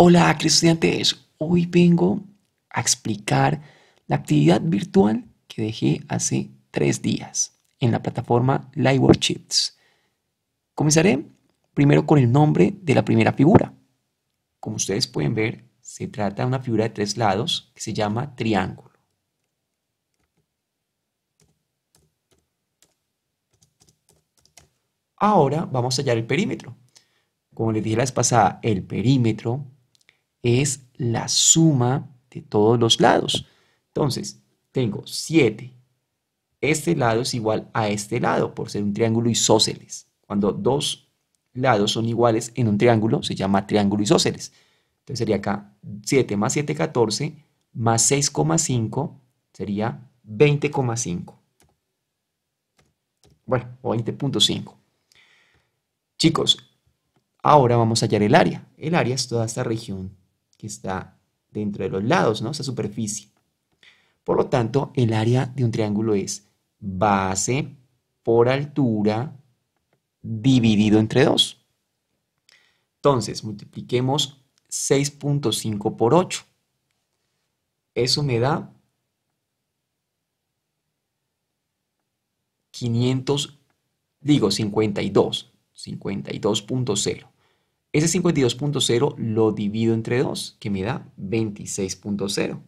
Hola, estudiantes. Hoy vengo a explicar la actividad virtual que dejé hace tres días en la plataforma Chips Comenzaré primero con el nombre de la primera figura. Como ustedes pueden ver, se trata de una figura de tres lados que se llama triángulo. Ahora vamos a hallar el perímetro. Como les dije la vez pasada, el perímetro es la suma de todos los lados. Entonces, tengo 7. Este lado es igual a este lado por ser un triángulo isósceles. Cuando dos lados son iguales en un triángulo, se llama triángulo isósceles. Entonces sería acá 7 más 7, 14, más 6,5 sería 20,5. Bueno, o 20.5. Chicos, ahora vamos a hallar el área. El área es toda esta región que está dentro de los lados, ¿no? Esa superficie. Por lo tanto, el área de un triángulo es base por altura dividido entre 2. Entonces, multipliquemos 6.5 por 8. Eso me da 500, digo 52, 52.0. Ese 52.0 lo divido entre 2, que me da 26.0,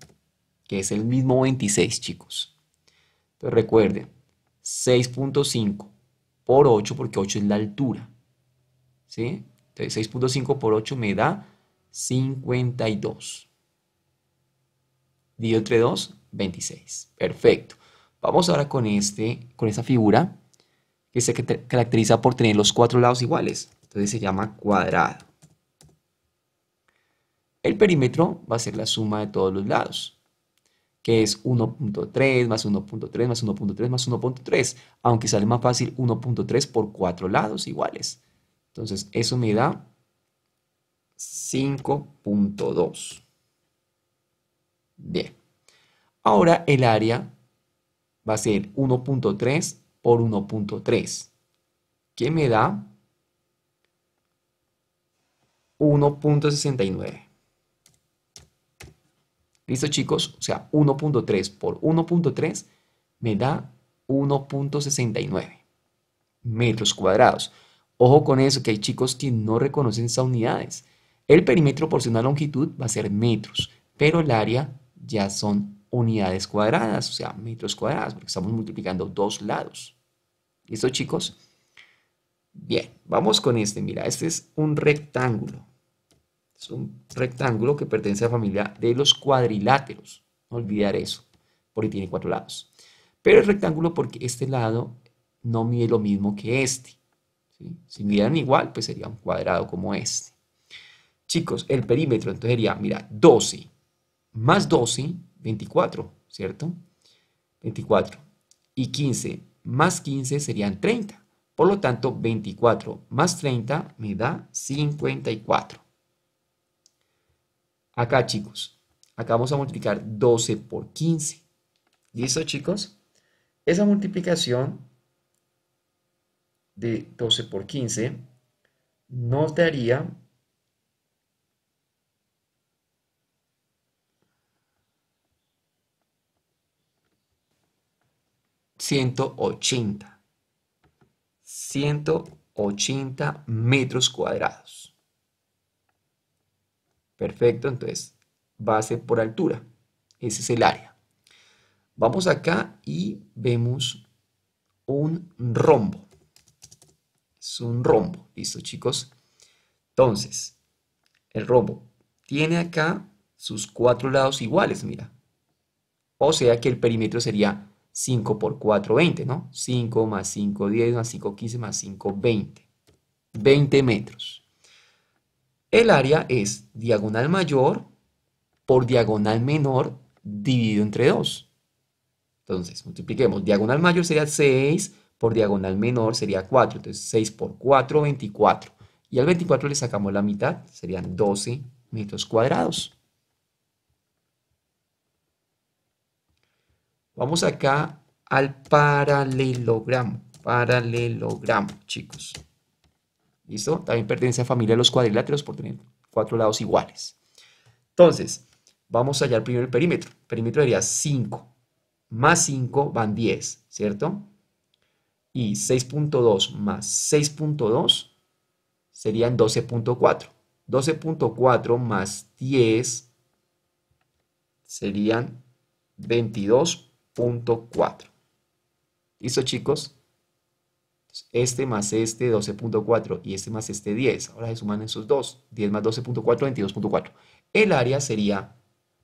que es el mismo 26, chicos. Entonces recuerden, 6.5 por 8, porque 8 es la altura. ¿Sí? Entonces 6.5 por 8 me da 52. Divido entre 2, 26. Perfecto. Vamos ahora con, este, con esta figura que se caracteriza por tener los cuatro lados iguales. Entonces se llama cuadrado. El perímetro va a ser la suma de todos los lados, que es 1.3 más 1.3 más 1.3 más 1.3, aunque sale más fácil 1.3 por cuatro lados iguales. Entonces eso me da 5.2. Bien. Ahora el área va a ser 1.3 por 1.3, que me da 1.69. ¿Listo chicos? O sea, 1.3 por 1.3 me da 1.69 metros cuadrados. Ojo con eso, que hay chicos que no reconocen esas unidades. El perímetro por una longitud va a ser metros, pero el área ya son unidades cuadradas, o sea, metros cuadrados, porque estamos multiplicando dos lados. ¿Listo, chicos? Bien, vamos con este. Mira, este es un rectángulo. Es un rectángulo que pertenece a la familia de los cuadriláteros. No olvidar eso, porque tiene cuatro lados. Pero es rectángulo, porque este lado no mide lo mismo que este. Si midieran igual, pues sería un cuadrado como este. Chicos, el perímetro entonces sería, mira, 12 más 12, 24, ¿cierto? 24. Y 15 más 15 serían 30. Por lo tanto, 24 más 30 me da 54. Acá, chicos, acá vamos a multiplicar 12 por 15. ¿Listo, chicos? Esa multiplicación de 12 por 15 nos daría ...180... ...180 metros cuadrados... Perfecto, entonces base por altura. Ese es el área. Vamos acá y vemos un rombo. Es un rombo. ¿Listo, chicos? Entonces, el rombo tiene acá sus cuatro lados iguales, mira. O sea que el perímetro sería 5 por 4, 20, ¿no? 5 más 5, 10, más 5, 15, más 5, 20. 20 metros. El área es diagonal mayor por diagonal menor dividido entre 2. Entonces, multipliquemos. Diagonal mayor sería 6 por diagonal menor sería 4. Entonces, 6 por 4, 24. Y al 24 le sacamos la mitad, serían 12 metros cuadrados. Vamos acá al paralelogramo. Paralelogramo, chicos. ¿Listo? También pertenece a familia de los cuadriláteros por tener cuatro lados iguales. Entonces, vamos a hallar primero el perímetro. El perímetro sería 5. Más 5 van 10, ¿cierto? Y 6.2 más 6.2 serían 12.4. 12.4 más 10 serían 22.4. ¿Listo, chicos? este más este 12.4 y este más este 10. Ahora se suman esos dos, 10 más 12.4, 22.4. El área sería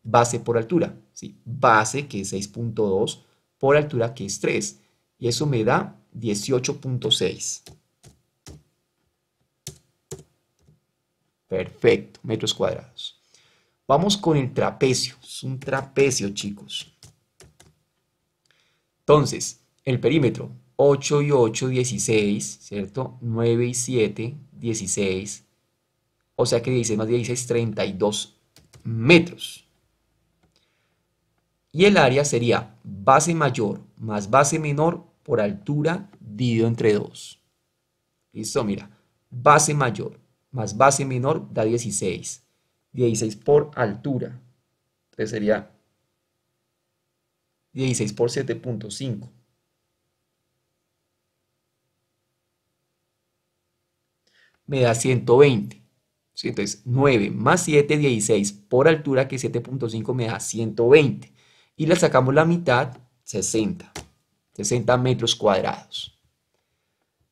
base por altura, ¿sí? base que es 6.2 por altura que es 3 y eso me da 18.6. Perfecto, metros cuadrados. Vamos con el trapecio, es un trapecio chicos. Entonces, el perímetro, 8 y 8, 16, ¿cierto? 9 y 7, 16. O sea que 16 más 16, 32 metros. Y el área sería base mayor más base menor por altura dividido entre 2. Listo, mira. Base mayor más base menor da 16. 16 por altura. Entonces sería 16 por 7.5. me da 120. Entonces, 9 más 7, 16 por altura, que 7.5 me da 120. Y le sacamos la mitad, 60. 60 metros cuadrados.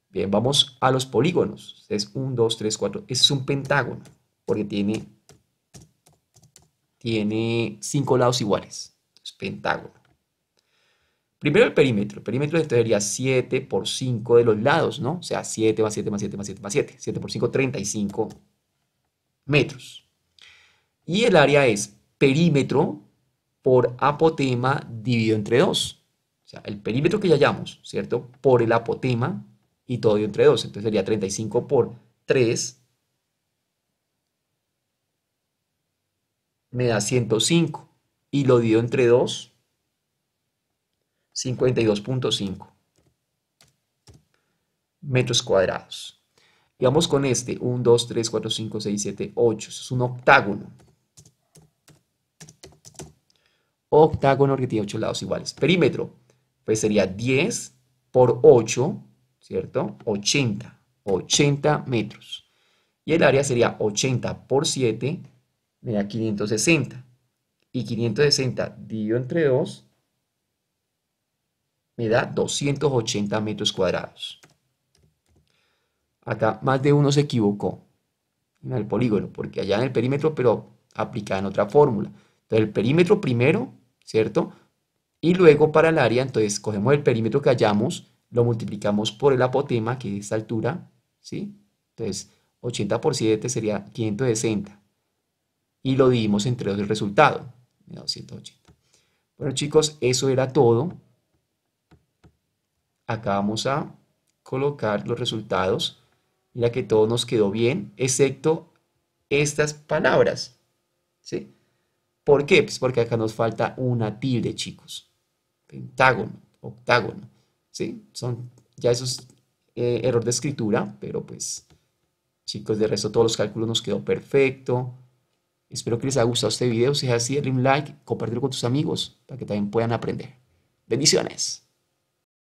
Bien, vamos a los polígonos. Este es 1, 2, 3, 4. es un pentágono, porque tiene, tiene lados iguales. Es pentágono. Primero el perímetro. El perímetro de esto sería 7 por 5 de los lados, ¿no? O sea, 7 más 7 más 7 más 7 más 7. 7 por 5, 35 metros. Y el área es perímetro por apotema dividido entre 2. O sea, el perímetro que ya hallamos, ¿cierto? Por el apotema y todo dividido entre 2. Entonces sería 35 por 3. Me da 105. Y lo divido entre 2 52.5 metros cuadrados. Y vamos con este, 1, 2, 3, 4, 5, 6, 7, 8. es un octágono. Octágono que tiene 8 lados iguales. Perímetro, pues sería 10 por 8, ¿cierto? 80, 80 metros. Y el área sería 80 por 7, me da 560. Y 560 dividido entre 2 me da 280 metros cuadrados. Acá más de uno se equivocó en el polígono, porque allá en el perímetro, pero aplicada en otra fórmula. Entonces el perímetro primero, ¿cierto? Y luego para el área, entonces cogemos el perímetro que hallamos, lo multiplicamos por el apotema, que es esta altura, ¿sí? Entonces 80 por 7 sería 560. Y lo dividimos entre dos el resultado, 280. Bueno chicos, eso era todo. Acá vamos a colocar los resultados. Mira que todo nos quedó bien, excepto estas palabras. ¿Sí? ¿Por qué? Pues porque acá nos falta una tilde, chicos. Pentágono, octágono. ¿Sí? Son ya esos eh, error de escritura, pero pues, chicos, de resto todos los cálculos nos quedó perfecto. Espero que les haya gustado este video. Si es así, denle un like, compártelo con tus amigos para que también puedan aprender. Bendiciones.